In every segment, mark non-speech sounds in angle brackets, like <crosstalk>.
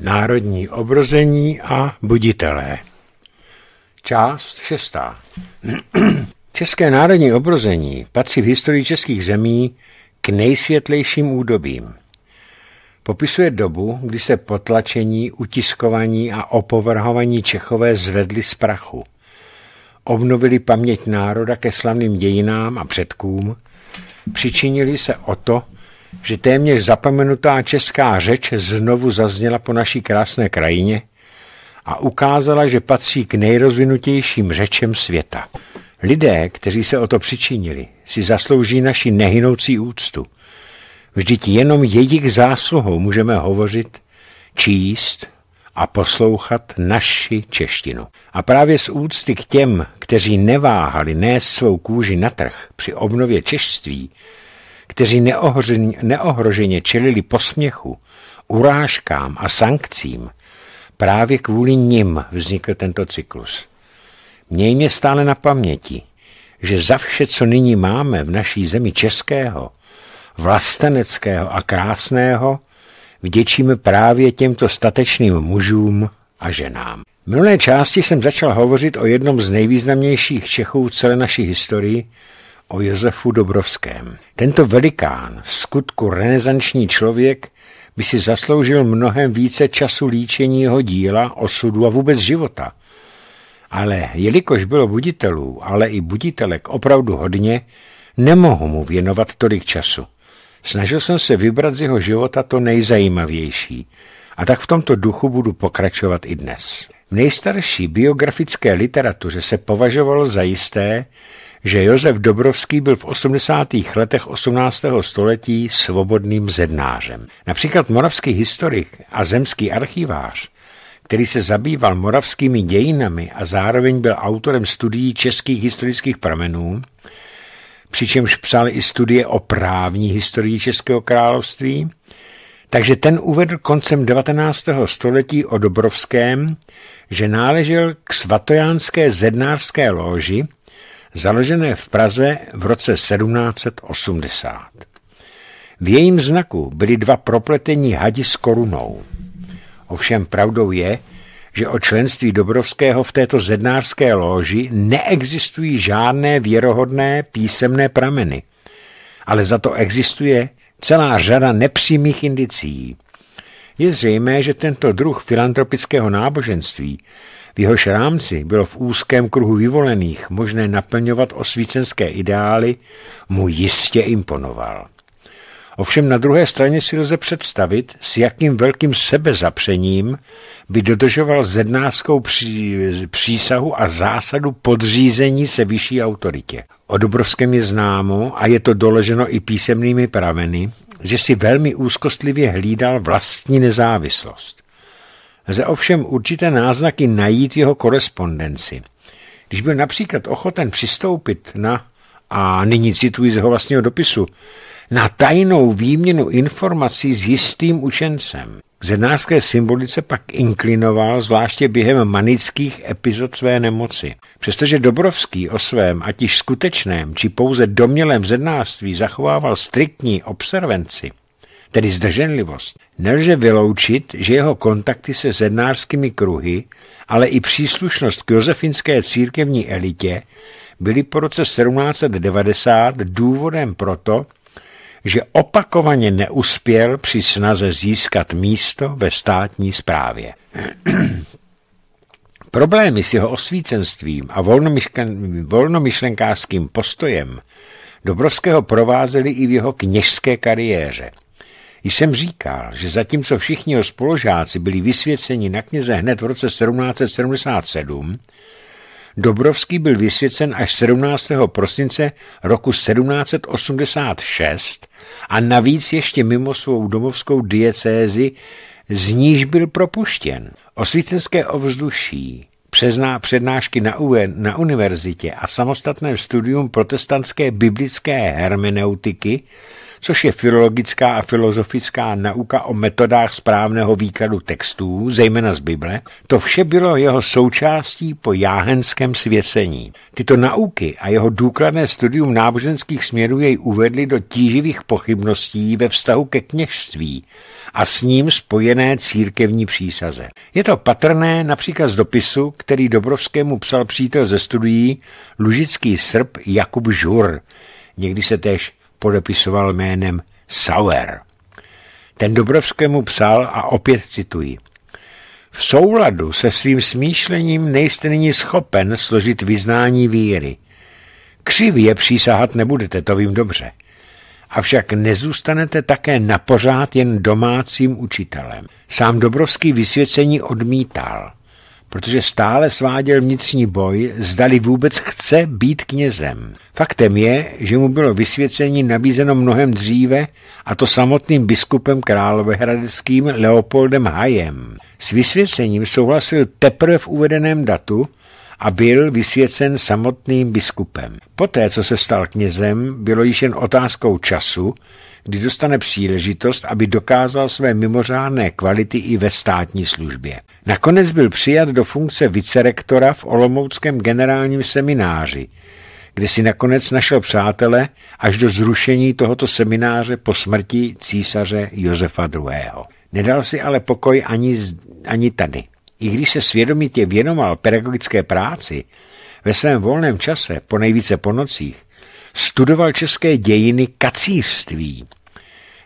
Národní obrození a buditelé. Část šestá. <clears throat> České národní obrození patří v historii českých zemí k nejsvětlejším údobím. Popisuje dobu, kdy se potlačení, utiskování a opovrhování Čechové zvedli z prachu. Obnovili paměť národa ke slavným dějinám a předkům, přičinili se o to, že téměř zapomenutá česká řeč znovu zazněla po naší krásné krajině a ukázala, že patří k nejrozvinutějším řečem světa. Lidé, kteří se o to přičinili, si zaslouží naši nehynoucí úctu. Vždyť jenom jejich zásluhou můžeme hovořit, číst a poslouchat naši češtinu. A právě z úcty k těm, kteří neváhali nést svou kůži na trh při obnově češství, kteří neohroženě, čelili posměchu, urážkám a sankcím, právě kvůli nim vznikl tento cyklus. Mějme stále na paměti, že za vše, co nyní máme v naší zemi českého, vlasteneckého a krásného, vděčíme právě těmto statečným mužům a ženám. V minulé části jsem začal hovořit o jednom z nejvýznamnějších Čechů v celé naší historii, o Josefu Dobrovském. Tento velikán, v skutku renesanční člověk, by si zasloužil mnohem více času líčení jeho díla, osudu a vůbec života. Ale jelikož bylo buditelů, ale i buditelek opravdu hodně, nemohu mu věnovat tolik času. Snažil jsem se vybrat z jeho života to nejzajímavější a tak v tomto duchu budu pokračovat i dnes. V nejstarší biografické literatuře se považovalo za jisté, že Josef Dobrovský byl v 80. letech 18. století svobodným zednářem. Například moravský historik a zemský archivář který se zabýval moravskými dějinami a zároveň byl autorem studií českých historických pramenů, přičemž psal i studie o právní historii Českého království, takže ten uvedl koncem 19. století o Dobrovském, že náležel k svatojánské zednářské loži, založené v Praze v roce 1780. V jejím znaku byly dva propletení hadi s korunou. Ovšem pravdou je, že o členství Dobrovského v této zednářské loži neexistují žádné věrohodné písemné prameny, ale za to existuje celá řada nepřímých indicí. Je zřejmé, že tento druh filantropického náboženství v jehož rámci bylo v úzkém kruhu vyvolených možné naplňovat osvícenské ideály, mu jistě imponoval. Ovšem na druhé straně si lze představit, s jakým velkým sebezapřením by dodržoval zednářskou pří, přísahu a zásadu podřízení se vyšší autoritě. O Dobrovském je známo, a je to doloženo i písemnými prameny, že si velmi úzkostlivě hlídal vlastní nezávislost. Lze ovšem určité náznaky najít jeho korespondenci. Když byl například ochoten přistoupit na, a nyní cituji z jeho vlastního dopisu, na tajnou výměnu informací s jistým učencem. K zednářské symbolice pak inklinoval zvláště během manických epizod své nemoci. Přestože Dobrovský o svém, ať již skutečném, či pouze domělém zednářství zachovával striktní observenci, tedy zdrženlivost, nelze vyloučit, že jeho kontakty se zednářskými kruhy, ale i příslušnost k josefinské církevní elitě byly po roce 1790 důvodem proto, že opakovaně neuspěl při snaze získat místo ve státní správě. <clears throat> Problémy s jeho osvícenstvím a volnomyšlenkářským postojem Dobrovského provázeli i v jeho kněžské kariéře – jsem říkal, že zatímco všichni jeho spoložáci byli vysvěceni na kněze hned v roce 1777, Dobrovský byl vysvěcen až 17. prosince roku 1786 a navíc ještě mimo svou domovskou diecézi, z níž byl propuštěn. Osvícenské ovzduší, přezná přednášky na, UN, na univerzitě a samostatné studium protestantské biblické hermeneutiky což je filologická a filozofická nauka o metodách správného výkladu textů, zejména z Bible, to vše bylo jeho součástí po jáhenském svěcení. Tyto nauky a jeho důkladné studium náboženských směrů jej uvedly do tíživých pochybností ve vztahu ke kněžství a s ním spojené církevní přísaze. Je to patrné například z dopisu, který Dobrovskému psal přítel ze studií lužický srb Jakub Žur, někdy se též podepisoval jménem Sauer. Ten Dobrovskému psal a opět cituji. V souladu se svým smýšlením nejste nyní schopen složit vyznání víry. Křivě přísahat nebudete, to vím dobře. Avšak nezůstanete také napořád jen domácím učitelem. Sám Dobrovský vysvěcení odmítal – protože stále sváděl vnitřní boj, zdali vůbec chce být knězem. Faktem je, že mu bylo vysvěcení nabízeno mnohem dříve a to samotným biskupem královéhradeckým Leopoldem Hajem. S vysvěcením souhlasil teprve v uvedeném datu, a byl vysvěcen samotným biskupem. Poté, co se stal knězem, bylo již jen otázkou času, kdy dostane příležitost, aby dokázal své mimořádné kvality i ve státní službě. Nakonec byl přijat do funkce vicerektora v Olomouckém generálním semináři, kde si nakonec našel přátele až do zrušení tohoto semináře po smrti císaře Josefa II. Nedal si ale pokoj ani, ani tady. I když se svědomitě věnoval pedagogické práci, ve svém volném čase, po nejvíce po nocích, studoval české dějiny kacířství.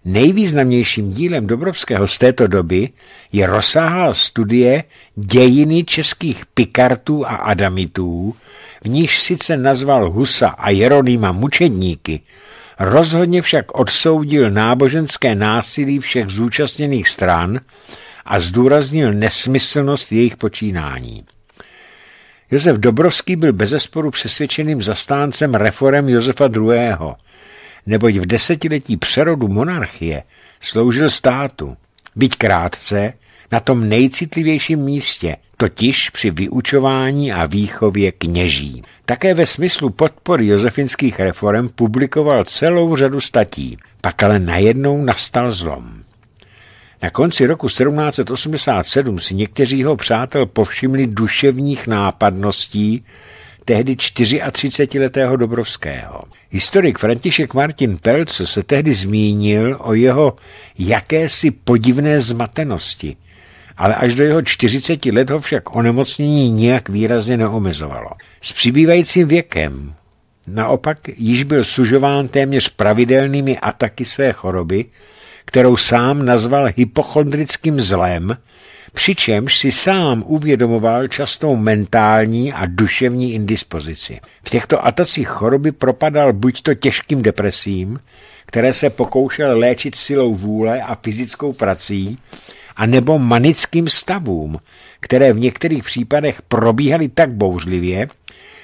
Nejvýznamnějším dílem Dobrovského z této doby je rozsáhlá studie dějiny českých pikartů a adamitů, v níž sice nazval Husa a Jeronýma mučedníky, rozhodně však odsoudil náboženské násilí všech zúčastněných stran a zdůraznil nesmyslnost jejich počínání. Josef Dobrovský byl bezesporu přesvědčeným zastáncem reform Josefa II., neboť v desetiletí přerodu monarchie sloužil státu, byť krátce, na tom nejcitlivějším místě, totiž při vyučování a výchově kněží. Také ve smyslu podpory josefinských reform publikoval celou řadu statí, pak ale najednou nastal zlom. Na konci roku 1787 si někteří jeho přátel povšimli duševních nápadností tehdy 34-letého Dobrovského. Historik František Martin Pelc se tehdy zmínil o jeho jakési podivné zmatenosti, ale až do jeho 40 let ho však onemocnění nijak výrazně neomezovalo. S přibývajícím věkem naopak již byl sužován téměř pravidelnými ataky své choroby, kterou sám nazval hypochondrickým zlem, přičemž si sám uvědomoval častou mentální a duševní indispozici. V těchto atacích choroby propadal buďto těžkým depresím, které se pokoušel léčit silou vůle a fyzickou prací, a nebo manickým stavům, které v některých případech probíhaly tak bouřlivě,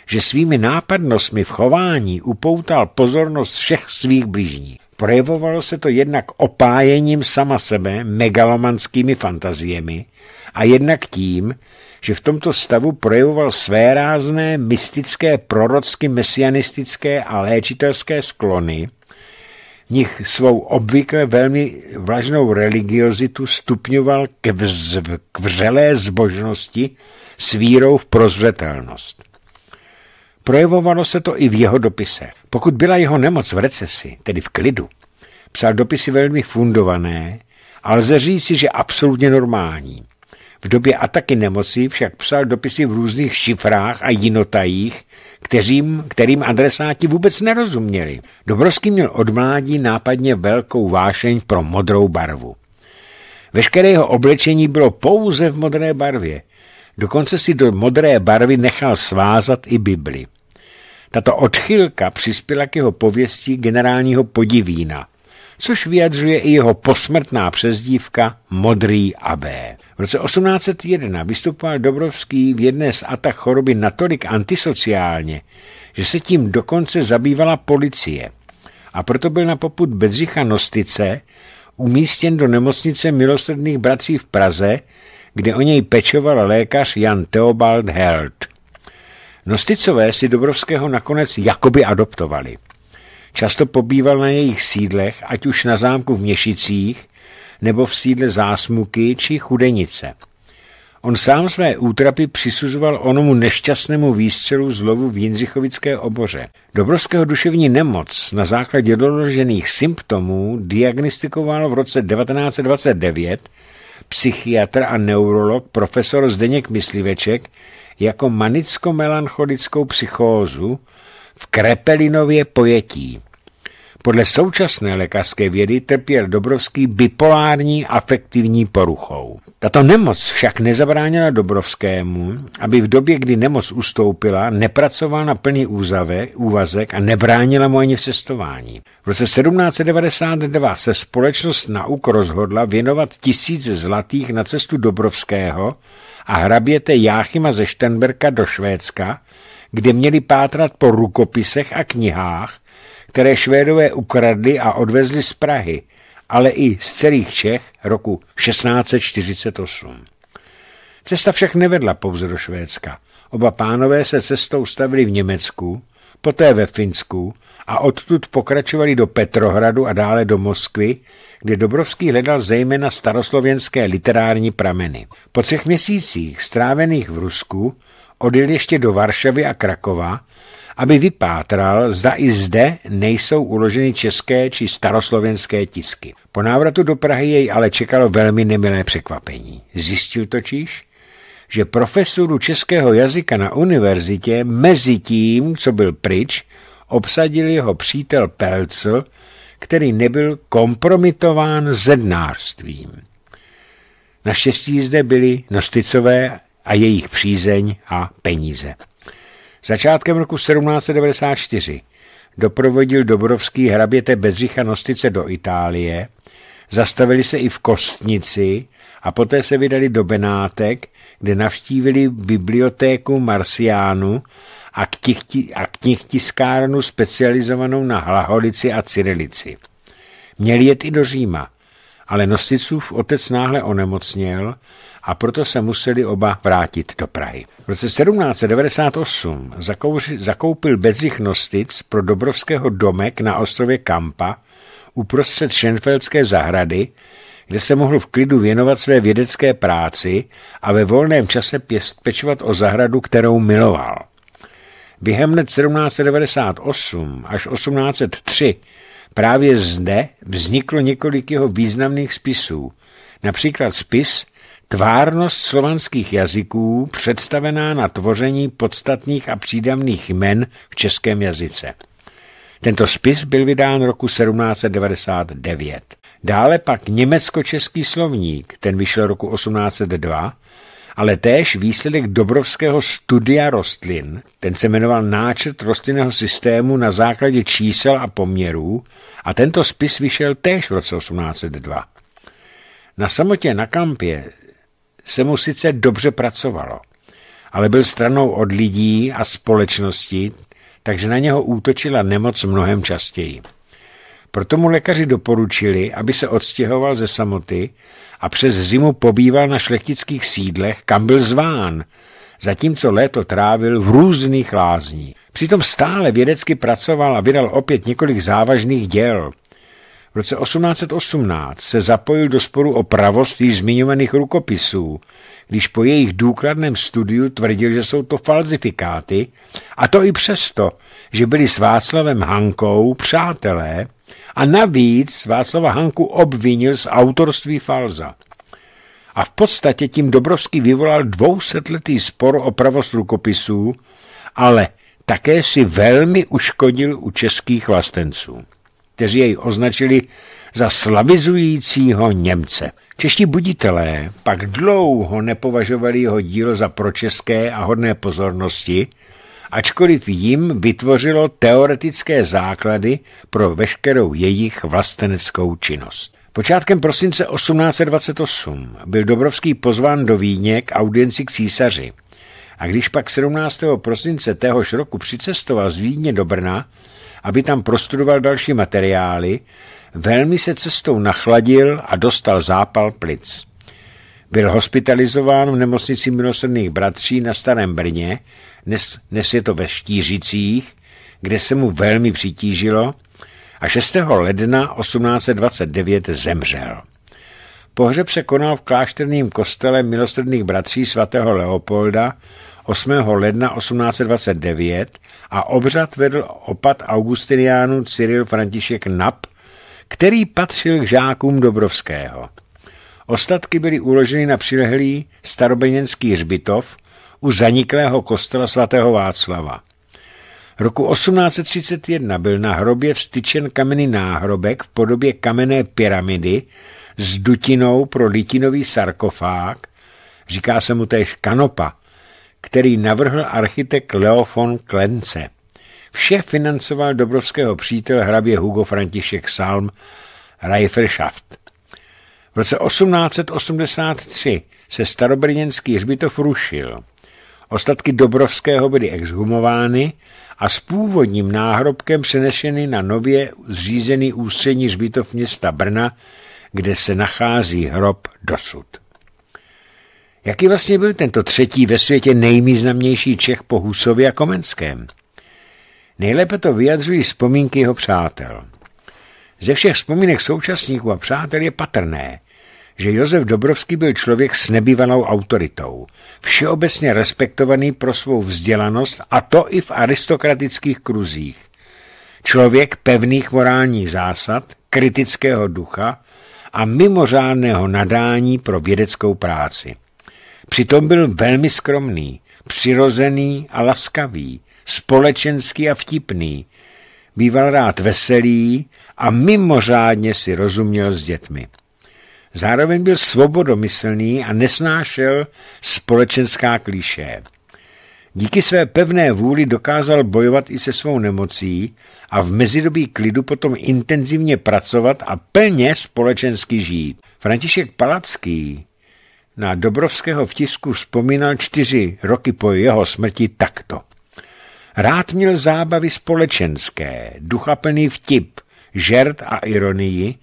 že svými nápadnostmi v chování upoutal pozornost všech svých blížních. Projevovalo se to jednak opájením sama sebe megalomanskými fantaziemi a jednak tím, že v tomto stavu projevoval své rázné mystické, prorocky mesianistické a léčitelské sklony, v nich svou obvykle velmi vlažnou religiozitu stupňoval k, vz, k vřelé zbožnosti s vírou v prozřetelnost. Projevovalo se to i v jeho dopise. Pokud byla jeho nemoc v recesi, tedy v klidu, psal dopisy velmi fundované a lze říci, že absolutně normální. V době ataky nemoci však psal dopisy v různých šifrách a jinotajích, kterým, kterým adresáti vůbec nerozuměli. Dobrovský měl od mládí nápadně velkou vášeň pro modrou barvu. Veškeré jeho oblečení bylo pouze v modré barvě. Dokonce si do modré barvy nechal svázat i Bibli. Tato odchylka přispěla k jeho pověstí generálního podivína, což vyjadřuje i jeho posmrtná přezdívka Modrý AB. V roce 1801 vystupoval Dobrovský v jedné z atak choroby natolik antisociálně, že se tím dokonce zabývala policie a proto byl na poput Bedřicha Nostice umístěn do nemocnice milosrdných bratří v Praze, kde o něj pečoval lékař Jan Theobald Held. Nosticové si Dobrovského nakonec jakoby adoptovali. Často pobýval na jejich sídlech, ať už na zámku v Měšicích, nebo v sídle Zásmuky či Chudenice. On sám své útrapy přisuzoval onomu nešťastnému výstřelu z lovu v Jindřichovické oboře. Dobrovského duševní nemoc na základě doložených symptomů diagnostikoval v roce 1929 psychiatr a neurolog profesor Zdeněk Mysliveček jako manicko-melancholickou psychózu v krepelinově pojetí. Podle současné lékařské vědy trpěl Dobrovský bipolární afektivní poruchou. Tato nemoc však nezabránila Dobrovskému, aby v době, kdy nemoc ustoupila, nepracoval na plný úzavek, úvazek a nebránila mu ani v cestování. V roce 1792 se společnost nauk rozhodla věnovat tisíc zlatých na cestu Dobrovského a hraběte Jáchyma ze Štenberka do Švédska, kde měli pátrat po rukopisech a knihách, které Švédové ukradli a odvezli z Prahy, ale i z celých Čech roku 1648. Cesta však nevedla pouze do Švédska. Oba pánové se cestou stavili v Německu, poté ve Finsku a odtud pokračovali do Petrohradu a dále do Moskvy, kde Dobrovský hledal zejména staroslověnské literární prameny. Po třech měsících strávených v Rusku odjel ještě do Varšavy a Krakova, aby vypátral, zda i zde nejsou uloženy české či staroslovenské tisky. Po návratu do Prahy jej ale čekalo velmi nemilé překvapení. Zjistil točíš, že profesoru českého jazyka na univerzitě mezi tím, co byl pryč, obsadil jeho přítel Pelcl, který nebyl kompromitován zednářstvím. Naštěstí zde byly nosticové a jejich přízeň a peníze. Začátkem roku 1794 doprovodil Dobrovský hraběte Bezřicha Nostice do Itálie, zastavili se i v Kostnici a poté se vydali do Benátek, kde navštívili bibliotéku Marciánu a, knihti, a knihtiskárnu specializovanou na hlaholici a cyrilici. Měl jet i do Říma, ale Nosticův otec náhle onemocněl a proto se museli oba vrátit do Prahy. V roce 1798 zakouři, zakoupil Bedřich Nostic pro Dobrovského domek na ostrově Kampa uprostřed Šenfeldské zahrady, kde se mohl v klidu věnovat své vědecké práci a ve volném čase pečovat o zahradu, kterou miloval. Během let 1798 až 1803 právě zde vzniklo několik jeho významných spisů, například spis Tvárnost slovanských jazyků představená na tvoření podstatných a přídavných jmen v českém jazyce. Tento spis byl vydán roku 1799. Dále pak německo-český slovník, ten vyšel roku 1802, ale též výsledek Dobrovského studia rostlin, ten se jmenoval Náčrt rostlinného systému na základě čísel a poměrů a tento spis vyšel též v roce 1802. Na samotě na kampě se mu sice dobře pracovalo, ale byl stranou od lidí a společnosti, takže na něho útočila nemoc mnohem častěji. Proto mu lékaři doporučili, aby se odstěhoval ze samoty a přes zimu pobýval na šlechtických sídlech, kam byl zván, zatímco léto trávil v různých lázních. Přitom stále vědecky pracoval a vydal opět několik závažných děl. V roce 1818 se zapojil do sporu o pravost již zmiňovaných rukopisů, když po jejich důkladném studiu tvrdil, že jsou to falzifikáty, a to i přesto, že byli s Václavem Hankou přátelé a navíc Václava Hanku obvinil z autorství Falza. A v podstatě tím Dobrovský vyvolal dvousetletý spor o pravost rukopisů, ale také si velmi uškodil u českých vlastenců, kteří jej označili za slavizujícího Němce. Čeští buditelé pak dlouho nepovažovali jeho dílo za pročeské a hodné pozornosti, ačkoliv jim vytvořilo teoretické základy pro veškerou jejich vlasteneckou činnost. Počátkem prosince 1828 byl Dobrovský pozván do Víně k audienci k císaři. A když pak 17. prosince téhož roku přicestoval z Vídně do Brna, aby tam prostudoval další materiály, velmi se cestou nachladil a dostal zápal plic. Byl hospitalizován v nemocnici milosrdných bratří na Starém Brně dnes, dnes je to ve Štířicích, kde se mu velmi přitížilo a 6. ledna 1829 zemřel. Pohřeb se konal v klášterním kostele milosrdných bratří svatého Leopolda 8. ledna 1829 a obřad vedl opat Augustiniánu Cyril František Nap, který patřil k žákům Dobrovského. Ostatky byly uloženy na přilehlý starobeněnský hřbitov, u zaniklého kostela svatého Václava. Roku 1831 byl na hrobě vstyčen kamenný náhrobek v podobě kamenné pyramidy s dutinou pro litinový sarkofág, říká se mu též kanopa, který navrhl architekt Leo von Klence. Vše financoval dobrovského přítel hrabě Hugo František Salm Reifershaft. V roce 1883 se starobrněnský hřbitov rušil. Ostatky Dobrovského byly exhumovány a s původním náhrobkem přenešeny na nově zřízený ústřední zbytov města Brna, kde se nachází hrob dosud. Jaký vlastně byl tento třetí ve světě nejvýznamnější Čech po Husově a Komenském? Nejlépe to vyjadřují vzpomínky jeho přátel. Ze všech vzpomínek současníků a přátel je patrné, že Josef Dobrovský byl člověk s nebývanou autoritou, všeobecně respektovaný pro svou vzdělanost a to i v aristokratických kruzích. Člověk pevných morálních zásad, kritického ducha a mimořádného nadání pro vědeckou práci. Přitom byl velmi skromný, přirozený a laskavý, společenský a vtipný, býval rád veselý a mimořádně si rozuměl s dětmi. Zároveň byl svobodomyslný a nesnášel společenská klišé. Díky své pevné vůli dokázal bojovat i se svou nemocí a v mezidobí klidu potom intenzivně pracovat a plně společensky žít. František Palacký na Dobrovského v tisku vzpomínal čtyři roky po jeho smrti takto. Rád měl zábavy společenské, duchaplný vtip, žert a ironii,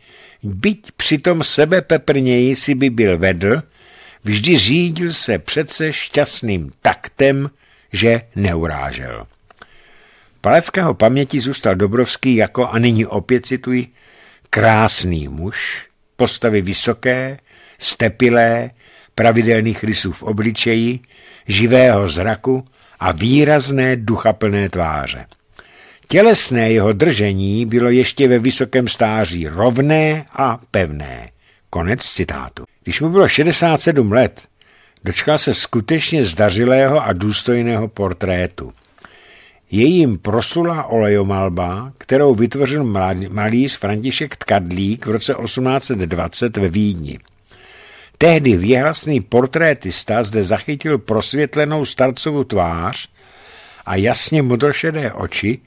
byť přitom sebe peprněji si by byl vedl, vždy řídil se přece šťastným taktem, že neurážel. Paleckého paměti zůstal Dobrovský jako, a nyní opět cituji, krásný muž, postavy vysoké, stepilé, pravidelných rysů v obličeji, živého zraku a výrazné duchaplné tváře. Tělesné jeho držení bylo ještě ve vysokém stáří rovné a pevné. Konec citátu. Když mu bylo 67 let, dočkal se skutečně zdařilého a důstojného portrétu. Jejím prosula olejomalba, kterou vytvořil malíř František Tkadlík v roce 1820 ve Vídni. Tehdy věhlasný portrétista zde zachytil prosvětlenou starcovu tvář a jasně modrošedé oči,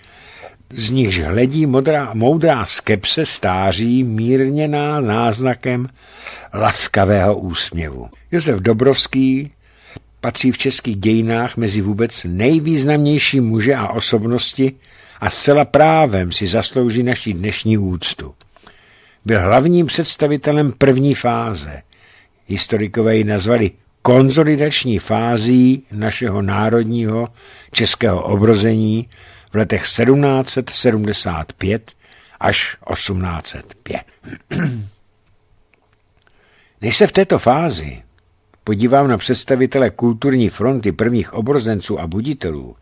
z nichž hledí modrá, moudrá skepse stáří mírněná náznakem laskavého úsměvu. Josef Dobrovský patří v českých dějinách mezi vůbec nejvýznamnější muže a osobnosti a zcela právem si zaslouží naši dnešní úctu. Byl hlavním představitelem první fáze. Historikové ji nazvali konzolidační fází našeho národního českého obrození v letech 1775 až 1805. Než se v této fázi podívám na představitele kulturní fronty prvních obrozenců a buditelů,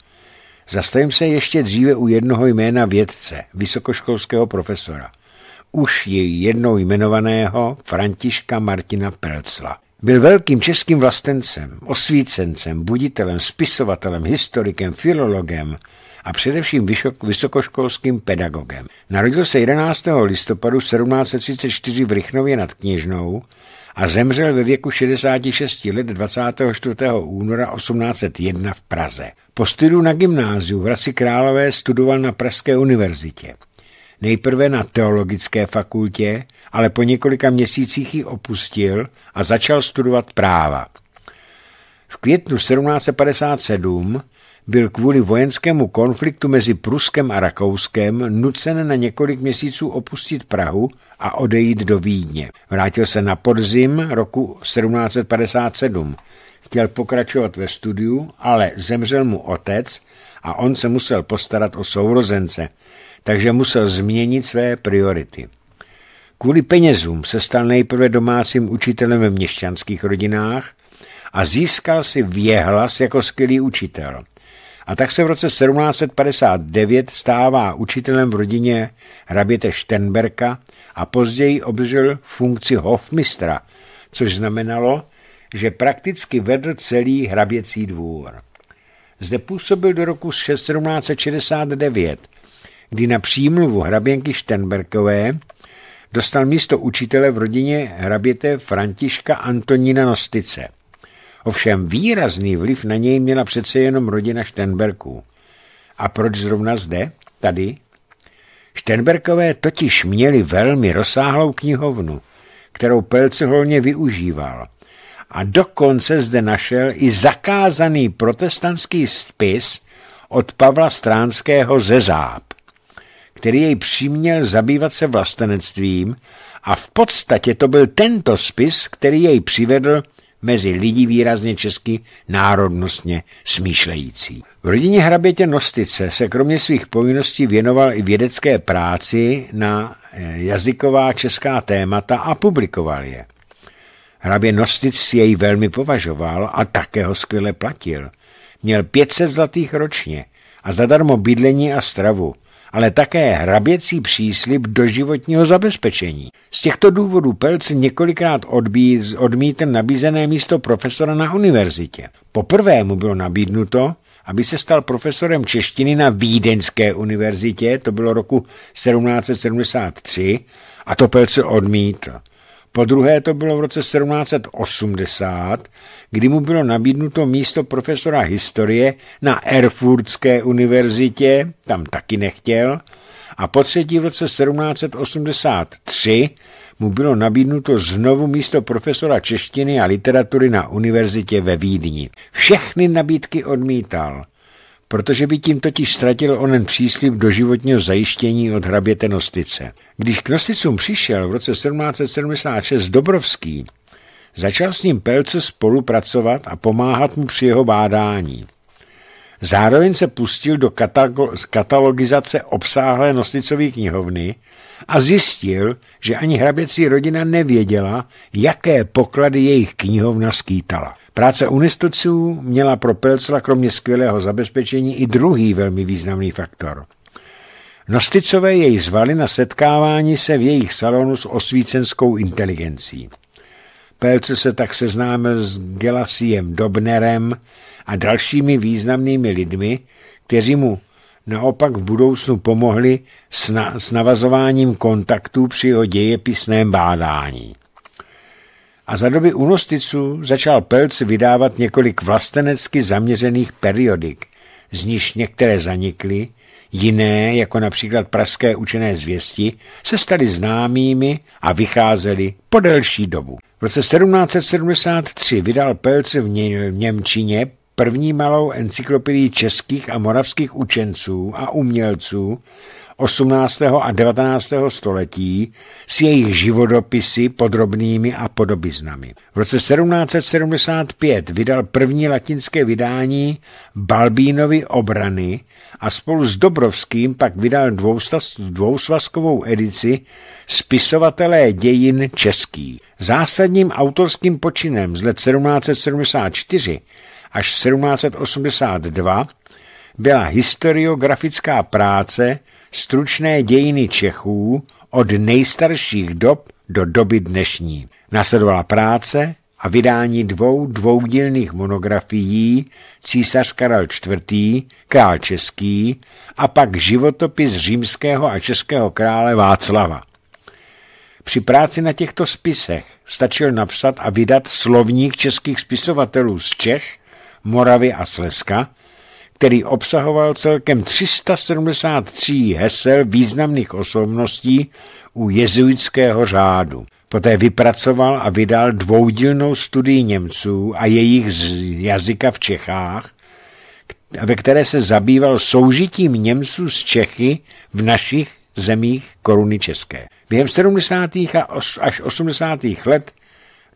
zastavím se ještě dříve u jednoho jména vědce, vysokoškolského profesora, už jej jednou jmenovaného Františka Martina Pelcla. Byl velkým českým vlastencem, osvícencem, buditelem, spisovatelem, historikem, filologem a především vysokoškolským pedagogem. Narodil se 11. listopadu 1734 v Rychnově nad Kněžnou a zemřel ve věku 66 let 24. února 1801 v Praze. Po studiu na gymnáziu v Hradci Králové studoval na Pražské univerzitě. Nejprve na teologické fakultě, ale po několika měsících ji opustil a začal studovat práva. V květnu 1757 byl kvůli vojenskému konfliktu mezi Pruskem a Rakouskem nucen na několik měsíců opustit Prahu a odejít do Vídně. Vrátil se na podzim roku 1757. Chtěl pokračovat ve studiu, ale zemřel mu otec a on se musel postarat o sourozence, takže musel změnit své priority. Kvůli penězům se stal nejprve domácím učitelem v měšťanských rodinách a získal si věhlas jako skvělý učitel. A tak se v roce 1759 stává učitelem v rodině hraběte Štenberka a později obdržel funkci hofmistra, což znamenalo, že prakticky vedl celý hraběcí dvůr. Zde působil do roku 1769, kdy na přímluvu hraběnky Štenberkové dostal místo učitele v rodině hraběte Františka Antonína Nostice – Ovšem výrazný vliv na něj měla přece jenom rodina Štenberků. A proč zrovna zde, tady? Štenberkové totiž měli velmi rozsáhlou knihovnu, kterou Pelceholně využíval. A dokonce zde našel i zakázaný protestantský spis od Pavla Stránského ze Záp, který jej přiměl zabývat se vlastenectvím a v podstatě to byl tento spis, který jej přivedl mezi lidi výrazně česky národnostně smýšlející. V rodině hrabětě Nostice se kromě svých povinností věnoval i vědecké práci na eh, jazyková česká témata a publikoval je. Hrabě Nostic si jej velmi považoval a také ho skvěle platil. Měl 500 zlatých ročně a zadarmo bydlení a stravu ale také hraběcí do doživotního zabezpečení. Z těchto důvodů Pelc několikrát odmítl nabízené místo profesora na univerzitě. Poprvé mu bylo nabídnuto, aby se stal profesorem češtiny na Vídeňské univerzitě, to bylo roku 1773, a to Pelc odmítl. Po druhé to bylo v roce 1780, kdy mu bylo nabídnuto místo profesora historie na Erfurtské univerzitě, tam taky nechtěl, a po třetí v roce 1783 mu bylo nabídnuto znovu místo profesora češtiny a literatury na univerzitě ve Vídni. Všechny nabídky odmítal protože by tím totiž ztratil onen příslip doživotního zajištění od hraběte Nostice. Když k Nosticům přišel v roce 1776 Dobrovský, začal s ním Pelce spolupracovat a pomáhat mu při jeho bádání. Zároveň se pustil do katalogizace obsáhlé Nosticové knihovny a zjistil, že ani hraběcí rodina nevěděla, jaké poklady jejich knihovna skýtala. Práce unistoců měla pro Pelcla kromě skvělého zabezpečení i druhý velmi významný faktor. Nosticové jej zvali na setkávání se v jejich salonu s osvícenskou inteligencí. Pelce se tak seznámil s Gelasiem Dobnerem a dalšími významnými lidmi, kteří mu naopak v budoucnu pomohli s, na, s navazováním kontaktů při jeho dějepisném bádání a za doby unosticů začal Pelc vydávat několik vlastenecky zaměřených periodik, z níž některé zanikly, jiné, jako například pražské učené zvěsti, se staly známými a vycházely po delší dobu. V roce 1773 vydal Pelc v Němčině první malou encyklopedii českých a moravských učenců a umělců, 18. a 19. století s jejich živodopisy, podrobnými a podobiznami. V roce 1775 vydal první latinské vydání Balbínovy obrany a spolu s Dobrovským pak vydal dvousvazkovou edici Spisovatelé dějin český. Zásadním autorským počinem z let 1774 až 1782 byla historiografická práce stručné dějiny Čechů od nejstarších dob do doby dnešní. Nasledovala práce a vydání dvou dvoudílných monografií Císař Karel IV., král český a pak životopis římského a českého krále Václava. Při práci na těchto spisech stačil napsat a vydat slovník českých spisovatelů z Čech, Moravy a Slezska, který obsahoval celkem 373 hesel významných osobností u jezuitského řádu. Poté vypracoval a vydal dvoudílnou studii Němců a jejich z jazyka v Čechách, ve které se zabýval soužitím Němců z Čechy v našich zemích koruny české. Během 70. až 80. let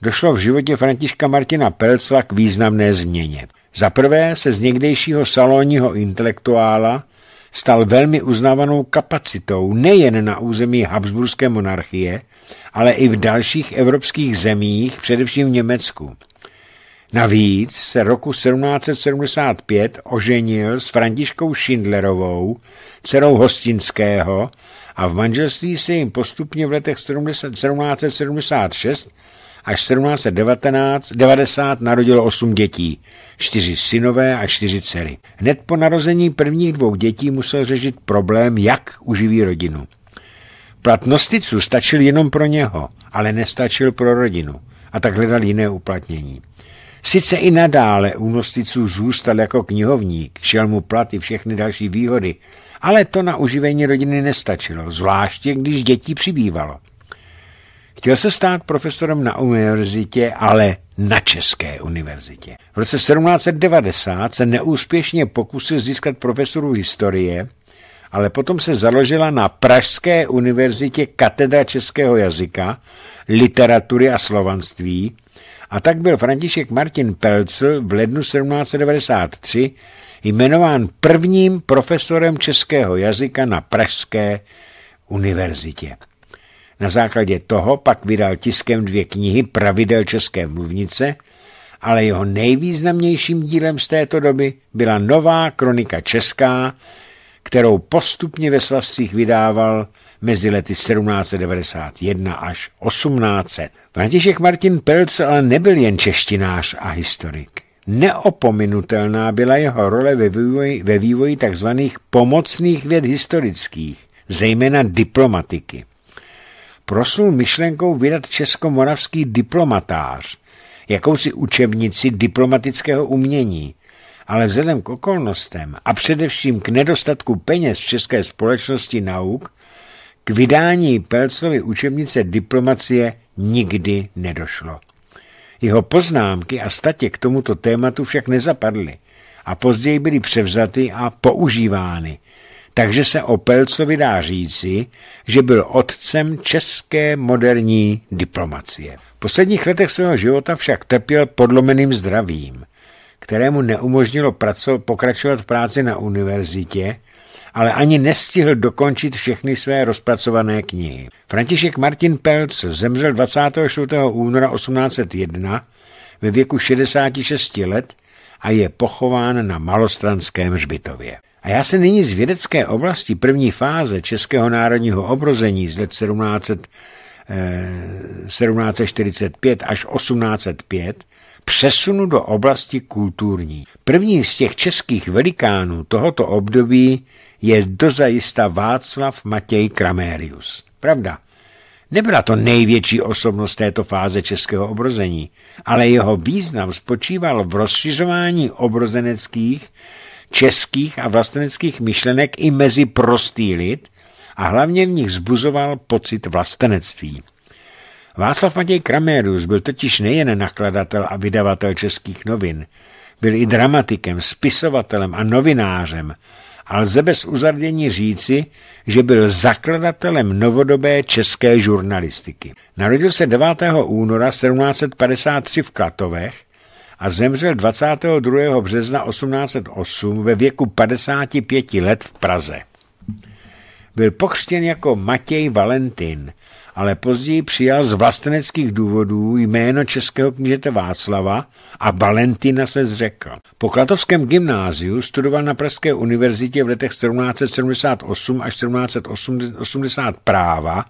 došlo v životě Františka Martina Pelcla k významné změně. Za prvé se z někdejšího salonního intelektuála stal velmi uznávanou kapacitou nejen na území Habsburské monarchie, ale i v dalších evropských zemích, především v Německu. Navíc se roku 1775 oženil s Františkou Schindlerovou, dcerou Hostinského, a v manželství se jim postupně v letech 1776 až 1790 narodilo osm dětí, čtyři synové a čtyři dcery. Hned po narození prvních dvou dětí musel řešit problém, jak uživí rodinu. Platnosticu stačil jenom pro něho, ale nestačil pro rodinu a tak hledal jiné uplatnění. Sice i nadále nosticu zůstal jako knihovník, šel mu plat i všechny další výhody, ale to na uživení rodiny nestačilo, zvláště když dětí přibývalo. Chtěl se stát profesorem na univerzitě, ale na České univerzitě. V roce 1790 se neúspěšně pokusil získat profesoru historie, ale potom se založila na Pražské univerzitě katedra českého jazyka, literatury a slovanství a tak byl František Martin Pelcl v lednu 1793 jmenován prvním profesorem českého jazyka na Pražské univerzitě. Na základě toho pak vydal tiskem dvě knihy Pravidel české mluvnice, ale jeho nejvýznamnějším dílem z této doby byla nová kronika česká, kterou postupně ve svazcích vydával mezi lety 1791 až 1800. František Martin Pelc ale nebyl jen češtinář a historik. Neopominutelná byla jeho role ve vývoji, ve vývoji tzv. pomocných věd historických, zejména diplomatiky proslul myšlenkou vydat českomoravský diplomatář, jakousi učebnici diplomatického umění, ale vzhledem k okolnostem a především k nedostatku peněz v české společnosti nauk k vydání Pelcovy učebnice diplomacie nikdy nedošlo. Jeho poznámky a statě k tomuto tématu však nezapadly a později byly převzaty a používány – takže se o Pelcovi dá říci, že byl otcem české moderní diplomacie. V posledních letech svého života však trpěl podlomeným zdravím, kterému neumožnilo pokračovat v práci na univerzitě, ale ani nestihl dokončit všechny své rozpracované knihy. František Martin Pelc zemřel 24. února 1801 ve věku 66 let a je pochován na malostranském žbitově. A já se nyní z vědecké oblasti první fáze českého národního obrození z let 1700, eh, 1745 až 1805 přesunu do oblasti kulturní. První z těch českých velikánů tohoto období je dozajista Václav Matěj Kramérius. Pravda, nebyla to největší osobnost této fáze českého obrození, ale jeho význam spočíval v rozšiřování obrozeneckých českých a vlasteneckých myšlenek i mezi prostý lid a hlavně v nich zbuzoval pocit vlastenectví. Václav Matěj Kramérus byl totiž nejen nakladatel a vydavatel českých novin, byl i dramatikem, spisovatelem a novinářem ale lze bez uzardění říci, že byl zakladatelem novodobé české žurnalistiky. Narodil se 9. února 1753 v Klatovech a zemřel 22. března 1808 ve věku 55 let v Praze. Byl pochřtěn jako Matěj Valentin, ale později přijal z vlasteneckých důvodů jméno českého knížete Václava a Valentina se zřekl. Po Klatovském gymnáziu studoval na Pražské univerzitě v letech 1778 až 1780 práva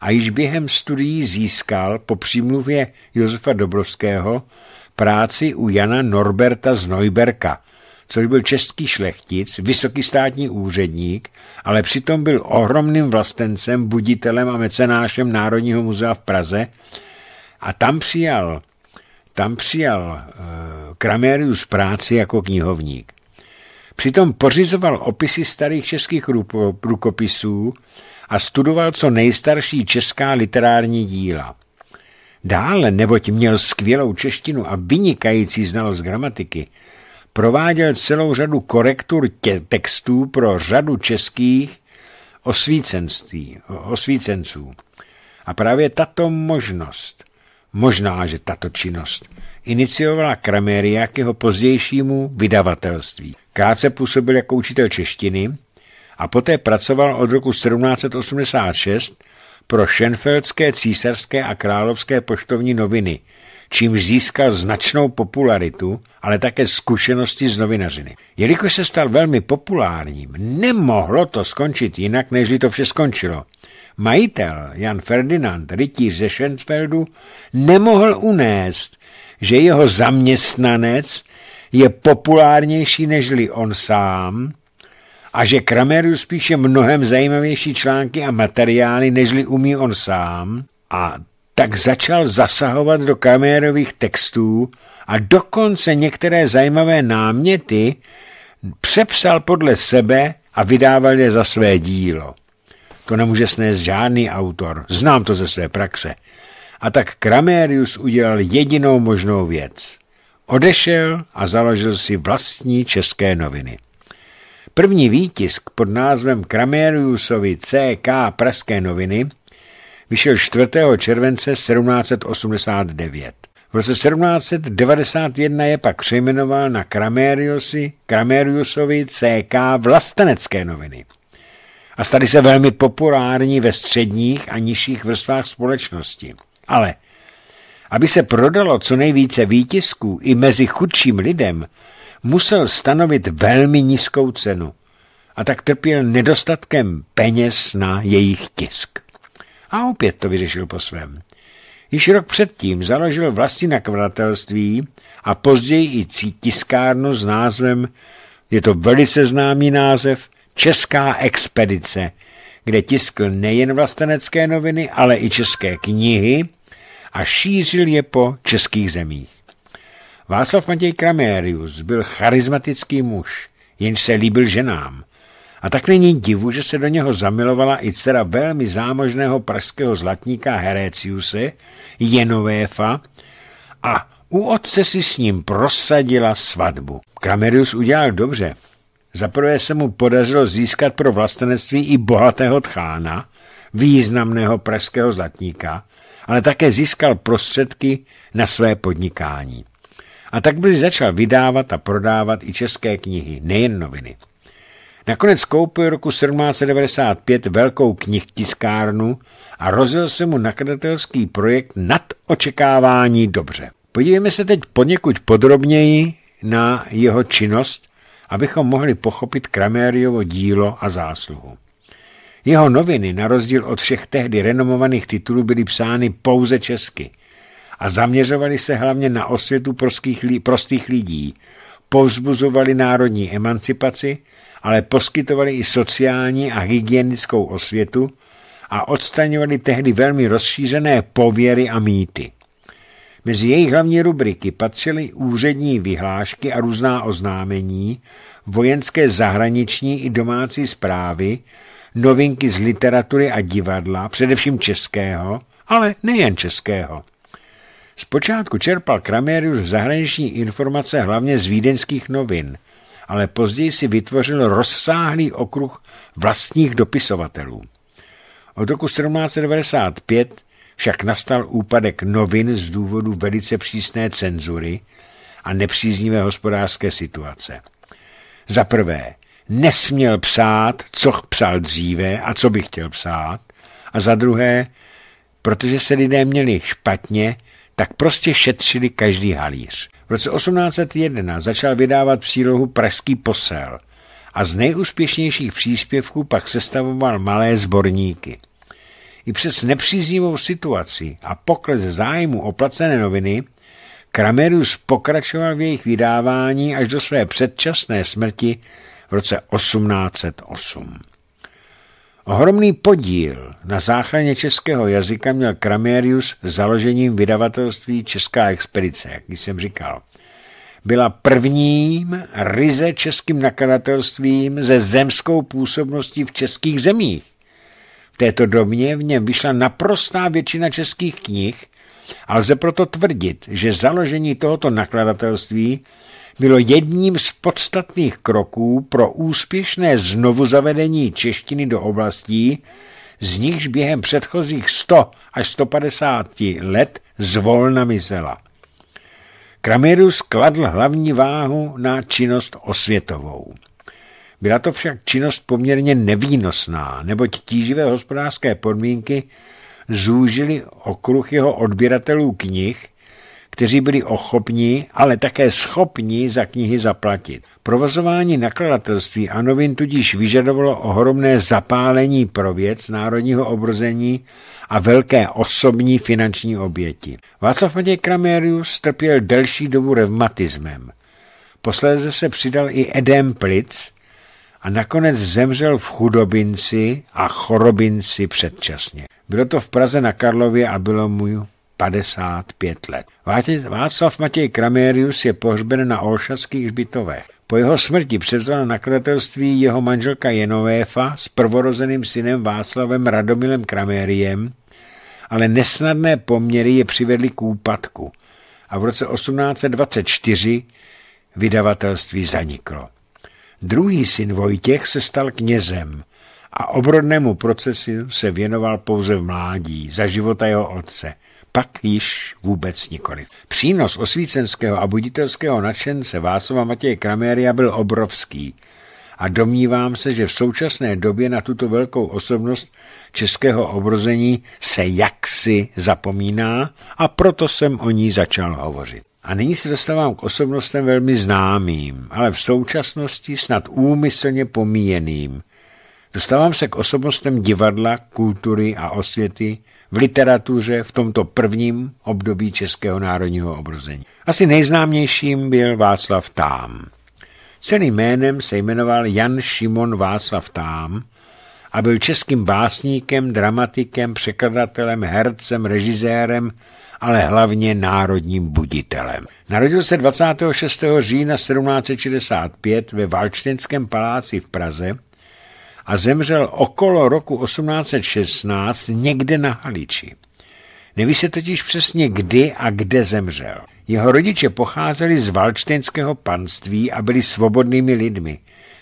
a již během studií získal po přímluvě Josefa Dobrovského práci u Jana Norberta z Neuberka, což byl český šlechtic, vysoký státní úředník, ale přitom byl ohromným vlastencem, buditelem a mecenášem Národního muzea v Praze a tam přijal, tam přijal z eh, práci jako knihovník. Přitom pořizoval opisy starých českých rukopisů a studoval co nejstarší česká literární díla. Dále, neboť měl skvělou češtinu a vynikající znalost gramatiky, prováděl celou řadu korektur tě, textů pro řadu českých osvícenství, osvícenců. A právě tato možnost, možná, že tato činnost, iniciovala Kraméria k jeho pozdějšímu vydavatelství. Krátce působil jako učitel češtiny a poté pracoval od roku 1786 pro šenfeldské císařské a královské poštovní noviny, čímž získal značnou popularitu, ale také zkušenosti z novinařiny. Jelikož se stal velmi populárním, nemohlo to skončit jinak, než to vše skončilo. Majitel Jan Ferdinand, rytíř ze Schensfeldu, nemohl unést, že jeho zaměstnanec je populárnější nežli on sám, a že Kramerius píše mnohem zajímavější články a materiály, nežli umí on sám a tak začal zasahovat do Kramerových textů a dokonce některé zajímavé náměty přepsal podle sebe a vydával je za své dílo. To nemůže snést žádný autor, znám to ze své praxe. A tak Kramerius udělal jedinou možnou věc. Odešel a založil si vlastní české noviny. První výtisk pod názvem Kramériusovi CK Pražské noviny vyšel 4. července 1789. V roce 1791 je pak přejmenován na Krameriusi, Krameriusovi CK Vlastenecké noviny a staly se velmi populární ve středních a nižších vrstvách společnosti. Ale aby se prodalo co nejvíce výtisků i mezi chudším lidem, musel stanovit velmi nízkou cenu a tak trpěl nedostatkem peněz na jejich tisk. A opět to vyřešil po svém. Již rok předtím založil vlastní nakladatelství a později i tiskárnu s názvem, je to velice známý název, Česká expedice, kde tiskl nejen vlastenecké noviny, ale i české knihy a šířil je po českých zemích. Václav Matěj Kramérius byl charismatický muž, jenž se líbil ženám. A tak není divu, že se do něho zamilovala i dcera velmi zámožného pražského zlatníka Heréciuse Jenovéfa, a u otce si s ním prosadila svatbu. Kramerius udělal dobře. Zaprvé se mu podařilo získat pro vlastenectví i bohatého tchána, významného pražského zlatníka, ale také získal prostředky na své podnikání a tak byli začal vydávat a prodávat i české knihy, nejen noviny. Nakonec koupil roku 1795 velkou knihtiskárnu a rozil se mu nakladatelský projekt nad očekávání dobře. Podívejme se teď poněkud podrobněji na jeho činnost, abychom mohli pochopit Kramériovo dílo a zásluhu. Jeho noviny, na rozdíl od všech tehdy renomovaných titulů, byly psány pouze česky – a zaměřovali se hlavně na osvětu prostých, prostých lidí, povzbuzovali národní emancipaci, ale poskytovali i sociální a hygienickou osvětu a odstaňovali tehdy velmi rozšířené pověry a mýty. Mezi jejich hlavní rubriky patřily úřední vyhlášky a různá oznámení, vojenské zahraniční i domácí zprávy, novinky z literatury a divadla, především českého, ale nejen českého. Zpočátku čerpal Kramerius zahraniční informace hlavně z vídeňských novin, ale později si vytvořil rozsáhlý okruh vlastních dopisovatelů. Od roku 1795 však nastal úpadek novin z důvodu velice přísné cenzury a nepříznivé hospodářské situace. Za prvé, nesměl psát, co psal dříve a co by chtěl psát, a za druhé, protože se lidé měli špatně, tak prostě šetřili každý halíř. V roce 1801 začal vydávat přílohu Pražský posel a z nejúspěšnějších příspěvků pak sestavoval malé zborníky. I přes nepříznivou situaci a pokles zájmu o placené noviny Kramerus pokračoval v jejich vydávání až do své předčasné smrti v roce 1808. Ohromný podíl na záchraně českého jazyka měl Kramerius založením vydavatelství Česká expedice, jak jsem říkal. Byla prvním ryze českým nakladatelstvím ze zemskou působností v českých zemích. V této domě v něm vyšla naprostá většina českých knih ale lze proto tvrdit, že založení tohoto nakladatelství bylo jedním z podstatných kroků pro úspěšné znovuzavedení češtiny do oblastí, z nichž během předchozích 100 až 150 let zvolna mizela. Kramerus kladl hlavní váhu na činnost osvětovou. Byla to však činnost poměrně nevýnosná, neboť tíživé hospodářské podmínky zúžily okruh jeho odběratelů knih kteří byli ochopní, ale také schopní za knihy zaplatit. Provozování nakladatelství a novin tudíž vyžadovalo ohromné zapálení pro věc národního obrození a velké osobní finanční oběti. Václav Matěj Kramérius trpěl delší dobu revmatismem. Posléze se přidal i Edem Plic a nakonec zemřel v chudobinci a chorobinci předčasně. Bylo to v Praze na Karlově a bylo mu 55 let. Václav Matěj Kramérius je pohřben na Olšavských hřbitovech. Po jeho smrti převzala nakladatelství jeho manželka Jenovéfa s prvorozeným synem Václavem Radomilem Kramériem, ale nesnadné poměry je přivedly k úpadku a v roce 1824 vydavatelství zaniklo. Druhý syn Vojtěch se stal knězem a obrodnému procesu se věnoval pouze v mládí za života jeho otce – pak již vůbec nikoli. Přínos osvícenského a buditelského nadšence Václava Matěje Kraméria byl obrovský a domnívám se, že v současné době na tuto velkou osobnost českého obrození se jaksi zapomíná a proto jsem o ní začal hovořit. A nyní se dostávám k osobnostem velmi známým, ale v současnosti snad úmyslně pomíjeným. Dostávám se k osobnostem divadla, kultury a osvěty, v literatuře v tomto prvním období českého národního obrození. Asi nejznámějším byl Václav Tám. Celým jménem se jmenoval Jan Šimon Václav Tám a byl českým básníkem, dramatikem, překladatelem, hercem, režisérem, ale hlavně národním buditelem. Narodil se 26. října 1765 ve Valčtinském paláci v Praze a zemřel okolo roku 1816 někde na Haliči. Neví se totiž přesně kdy a kde zemřel. Jeho rodiče pocházeli z valčtejnského panství a byli svobodnými lidmi,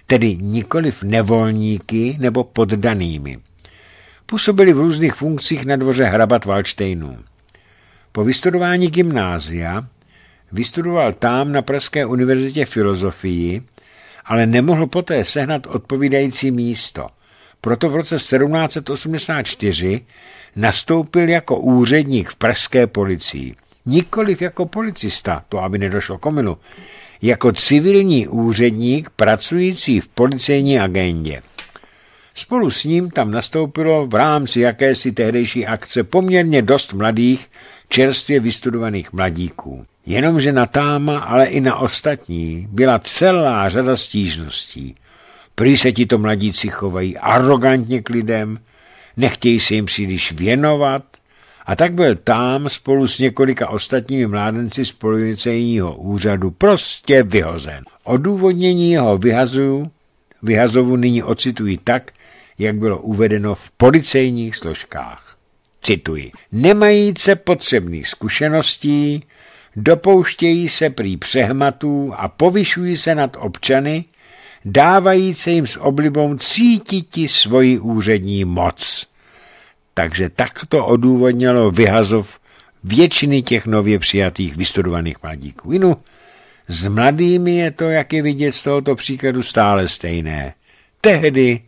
tedy nikoliv nevolníky nebo poddanými. Působili v různých funkcích na dvoře hrabat Valštejnů. Po vystudování gymnázia vystudoval tam na Pražské univerzitě filozofii ale nemohl poté sehnat odpovídající místo. Proto v roce 1784 nastoupil jako úředník v pražské policii. Nikoliv jako policista, to aby nedošlo kominu, jako civilní úředník pracující v policejní agendě. Spolu s ním tam nastoupilo v rámci jakési tehdejší akce poměrně dost mladých, čerstvě vystudovaných mladíků. Jenomže na Táma, ale i na ostatní byla celá řada stížností. Prý se to mladíci chovají arrogantně k lidem, nechtějí se jim příliš věnovat, a tak byl tam spolu s několika ostatními mládenci z policejního úřadu prostě vyhozen. Odůvodnění jeho vyhazu, vyhazovu nyní ocituji tak, jak bylo uvedeno v policejních složkách. Cituji. Nemajíce potřebných zkušeností, dopouštějí se prý přehmatů a povyšují se nad občany, se jim s oblibou cítiti svoji úřední moc. Takže takto odůvodnilo vyhazov většiny těch nově přijatých vystudovaných mladíků. Inu, s mladými je to, jak je vidět z tohoto příkladu, stále stejné. Tehdy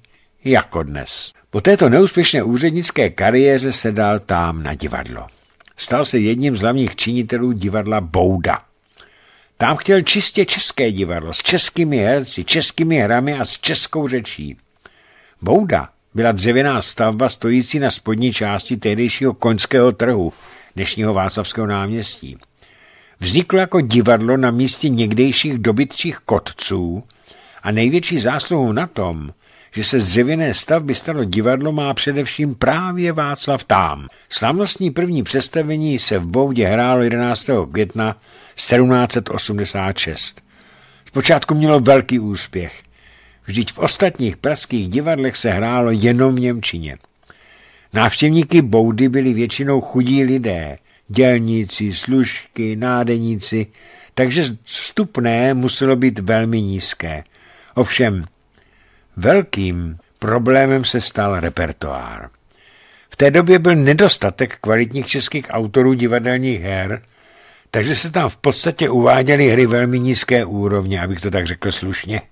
jako dnes. Po této neúspěšné úřednické kariéře se dal tam na divadlo stal se jedním z hlavních činitelů divadla Bouda. Tam chtěl čistě české divadlo, s českými herci, českými hrami a s českou řečí. Bouda byla dřevěná stavba stojící na spodní části tehdejšího koňského trhu, dnešního Václavského náměstí. Vzniklo jako divadlo na místě někdejších dobytčích kotců a největší zásluhou na tom že se z dřevěné stavby stalo divadlo, má především právě Václav Tám. Slavnostní první představení se v Boudě hrálo 11. května 1786. Zpočátku mělo velký úspěch. Vždyť v ostatních pražských divadlech se hrálo jenom v Němčině. Návštěvníky Boudy byli většinou chudí lidé, dělníci, služky, nádeníci, takže vstupné muselo být velmi nízké. Ovšem, Velkým problémem se stal repertoár. V té době byl nedostatek kvalitních českých autorů divadelních her, takže se tam v podstatě uváděly hry velmi nízké úrovně, abych to tak řekl slušně.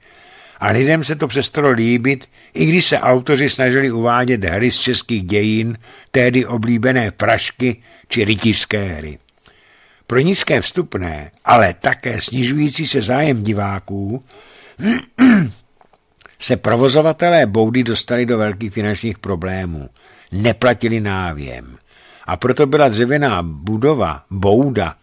A lidem se to přestalo líbit, i když se autoři snažili uvádět hry z českých dějin, tehdy oblíbené prašky či rytířské hry. Pro nízké vstupné, ale také snižující se zájem diváků se provozovatelé boudy dostali do velkých finančních problémů. Neplatili návěm. A proto byla dřevěná budova, bouda,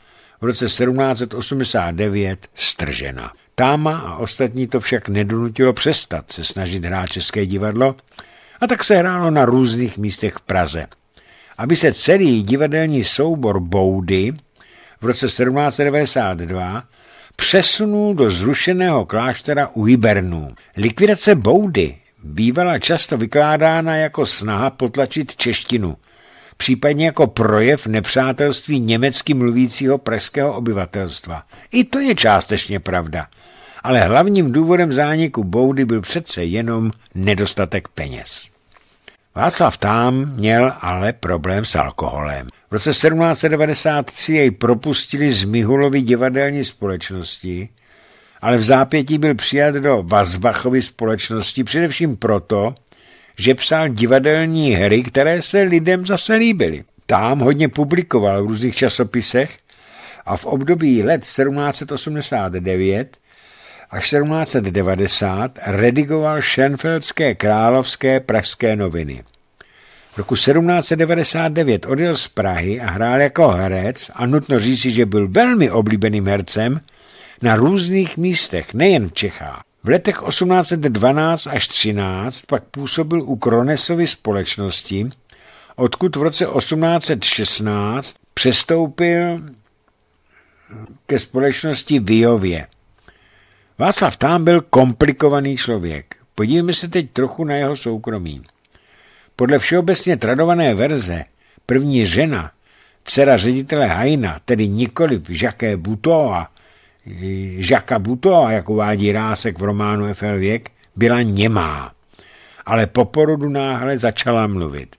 v roce 1789 stržena. Táma a ostatní to však nedonutilo přestat se snažit hrát české divadlo a tak se hrálo na různých místech v Praze. Aby se celý divadelní soubor Boudy v roce 1792 přesunul do zrušeného kláštera u Hibernů. Likvidace boudy bývala často vykládána jako snaha potlačit češtinu, případně jako projev nepřátelství německy mluvícího pražského obyvatelstva. I to je částečně pravda, ale hlavním důvodem zániku boudy byl přece jenom nedostatek peněz. Václav Tám měl ale problém s alkoholem. V roce 1793 jej propustili z Mihulovy divadelní společnosti, ale v zápětí byl přijat do Vazbachovy společnosti především proto, že psal divadelní hry, které se lidem zase líbily. Tam hodně publikoval v různých časopisech a v období let 1789 až 1790 redigoval šenfeldské královské pražské noviny. V roku 1799 odjel z Prahy a hrál jako herec a nutno říci, že byl velmi oblíbeným hercem na různých místech, nejen v Čechách. V letech 1812 až 13 pak působil u Kronesovy společnosti, odkud v roce 1816 přestoupil ke společnosti Vyjově. Václav Tám byl komplikovaný člověk. Podívejme se teď trochu na jeho soukromí. Podle všeobecně tradované verze první žena, dcera ředitele Hajna, tedy nikoli Žaké Butoa, Žaka Butoa, jak uvádí Rásek v románu FL Věk, byla němá, ale po porodu náhle začala mluvit.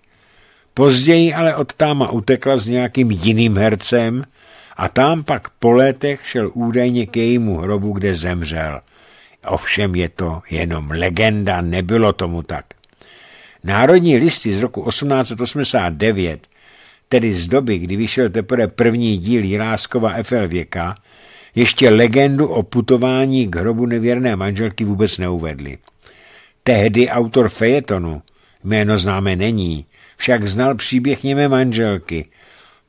Později ale od táma utekla s nějakým jiným hercem a tam pak po letech šel údajně k jejímu hrobu, kde zemřel. Ovšem je to jenom legenda, nebylo tomu tak. Národní listy z roku 1889, tedy z doby, kdy vyšel teprve první díl Jiráskova FL věka, ještě legendu o putování k hrobu nevěrné manželky vůbec neuvedli. Tehdy autor fejetonu, jméno známe není, však znal příběh němé manželky.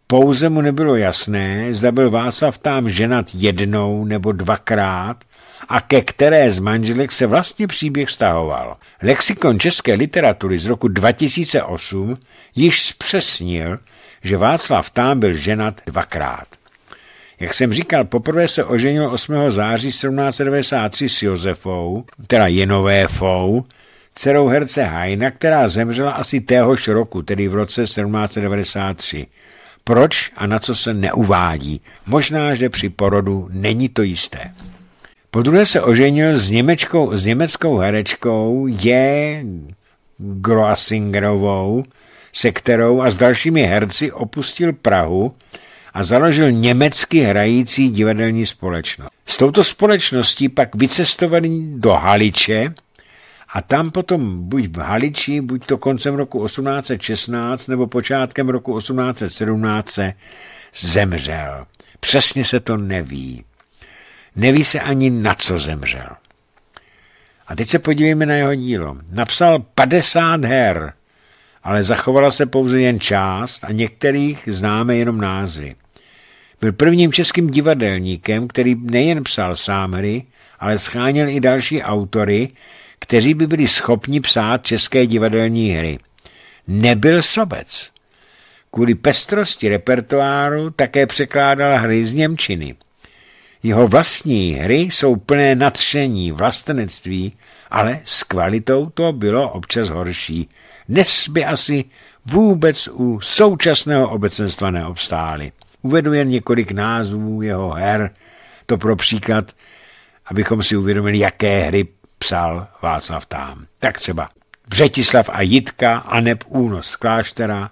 Pouze mu nebylo jasné, zda byl Václav tam ženat jednou nebo dvakrát, a ke které z manželek se vlastně příběh vztahoval. Lexikon české literatury z roku 2008 již zpřesnil, že Václav Tám byl ženat dvakrát. Jak jsem říkal, poprvé se oženil 8. září 1793 s Josefou, teda Fou, dcerou herce Hajna, která zemřela asi téhož roku, tedy v roce 1793. Proč a na co se neuvádí? Možná, že při porodu není to jisté. Po druhé se oženil s němečkou, s německou herečkou J. Groasingerovou, se kterou a s dalšími herci opustil Prahu a založil německy hrající divadelní společnost. S touto společností pak vycestovali do Haliče a tam potom buď v Haliči, buď to koncem roku 1816 nebo počátkem roku 1817 zemřel. Přesně se to neví. Neví se ani, na co zemřel. A teď se podívejme na jeho dílo. Napsal 50 her, ale zachovala se pouze jen část a některých známe jenom názvy. Byl prvním českým divadelníkem, který nejen psal sám hry, ale scháněl i další autory, kteří by byli schopni psát české divadelní hry. Nebyl sobec. Kvůli pestrosti repertoáru také překládal hry z Němčiny. Jeho vlastní hry jsou plné nadšení vlastenectví, ale s kvalitou to bylo občas horší. Dnes by asi vůbec u současného obecenstva neobstály. Uvedu jen několik názvů jeho her, to pro příklad, abychom si uvědomili, jaké hry psal Václav Tám. Tak třeba Břetislav a Jitka, aneb Únos z kláštera,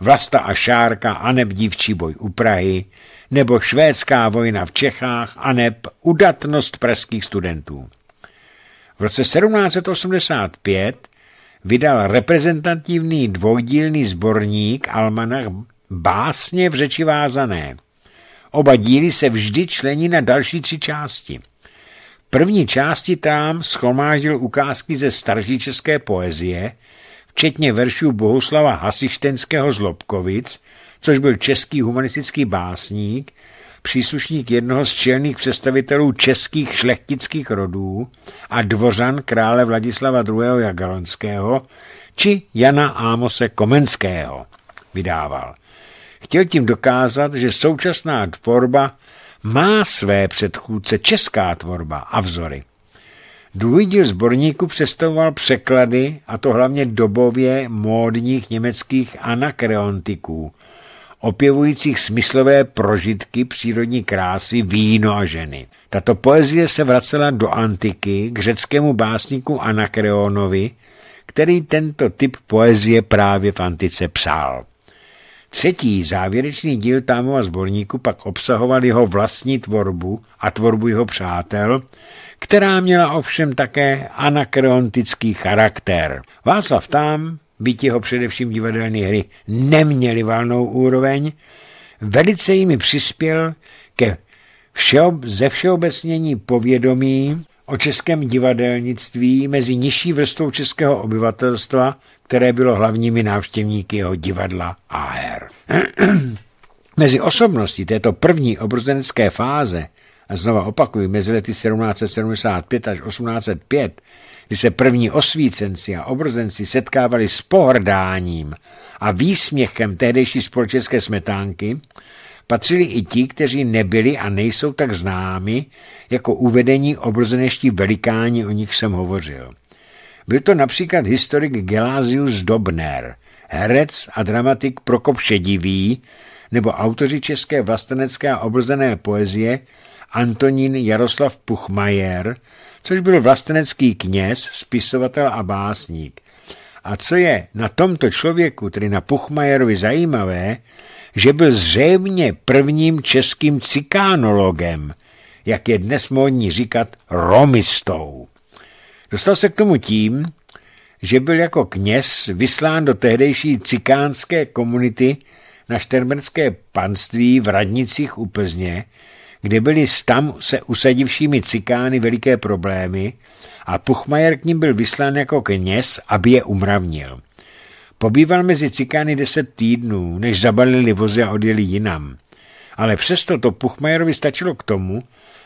Vlasta a Šárka aneb dívčí boj u Prahy, nebo švédská vojna v Čechách aneb udatnost pražských studentů. V roce 1785 vydal reprezentativní dvojdílný sborník Almanach básně v řeči vázané. Oba díly se vždy člení na další tři části. první části tam schromáždil ukázky ze starší české poezie, včetně veršů Bohuslava Hasištenského z Lobkovic, což byl český humanistický básník, příslušník jednoho z čelných představitelů českých šlechtických rodů a dvořan krále Vladislava II. Jagalonského či Jana Ámose Komenského vydával. Chtěl tím dokázat, že současná tvorba má své předchůdce česká tvorba a vzory díl sborníku představoval překlady, a to hlavně dobově módních německých anakreontiků, opěvujících smyslové prožitky, přírodní krásy, víno a ženy. Tato poezie se vracela do antiky k řeckému básníku Anakreonovi, který tento typ poezie právě v antice psal. Třetí závěrečný díl Támova sborníku pak obsahoval jeho vlastní tvorbu a tvorbu jeho přátel, která měla ovšem také anakreontický charakter. Václav Tam, byť jeho především divadelní hry neměly valnou úroveň, velice jimi přispěl ke všeob, ze všeobecnění povědomí o českém divadelnictví mezi nižší vrstvou českého obyvatelstva, které bylo hlavními návštěvníky jeho divadla AR. <clears throat> mezi osobnosti této první obrozenecké fáze a znova opakuju, mezi lety 1775 až 1805, kdy se první osvícenci a obrozenci setkávali s pohrdáním a výsměchem tehdejší společenské smetánky, patřili i ti, kteří nebyli a nejsou tak známi jako uvedení obrozeneští velikáni, o nich jsem hovořil. Byl to například historik Gelázius Dobner, herec a dramatik Prokop Šedivý, nebo autoři české vlastenecké a obrozené poezie Antonín Jaroslav Puchmajer, což byl vlastenecký kněz, spisovatel a básník. A co je na tomto člověku, tedy na Puchmajerovi zajímavé, že byl zřejmě prvním českým cikánologem, jak je dnes módní říkat romistou. Dostal se k tomu tím, že byl jako kněz vyslán do tehdejší cikánské komunity na šterberské panství v Radnicích u Plzně, kdy byly s tam se usadivšími cikány veliké problémy a Puchmajer k ním byl vyslán jako kněz, aby je umravnil. Pobýval mezi cikány deset týdnů, než zabalili vozy a odjeli jinam. Ale přesto to Puchmajerovi stačilo k tomu,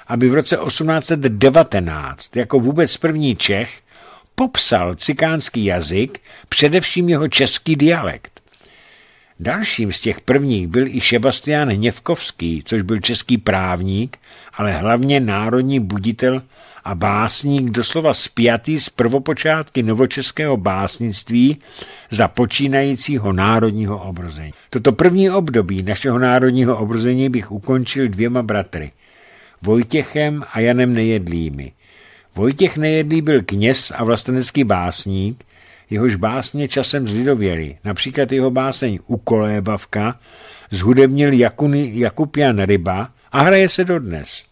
aby v roce 1819 jako vůbec první Čech popsal cikánský jazyk, především jeho český dialekt. Dalším z těch prvních byl i Sebastian Něvkovský, což byl český právník, ale hlavně národní buditel a básník doslova spjatý z prvopočátky novočeského básnictví za počínajícího národního obrození. Toto první období našeho národního obrození bych ukončil dvěma bratry, Vojtěchem a Janem Nejedlými. Vojtěch Nejedlý byl kněz a vlastenecký básník, jehož básně časem zlidověly, například jeho báseň Ukolébavka, zhudebnil Jakuny, Jakub Jan Ryba a hraje se dodnes.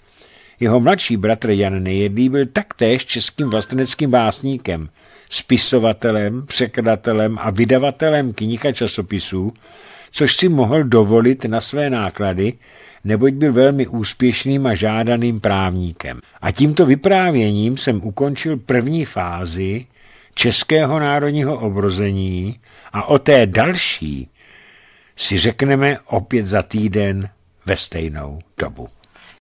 Jeho mladší bratr Jan Nejedlý byl taktéž českým vlasteneckým básníkem, spisovatelem, překladatelem a vydavatelem knih a časopisů, což si mohl dovolit na své náklady, neboť byl velmi úspěšným a žádaným právníkem. A tímto vyprávěním jsem ukončil první fázi českého národního obrození a o té další si řekneme opět za týden ve stejnou dobu.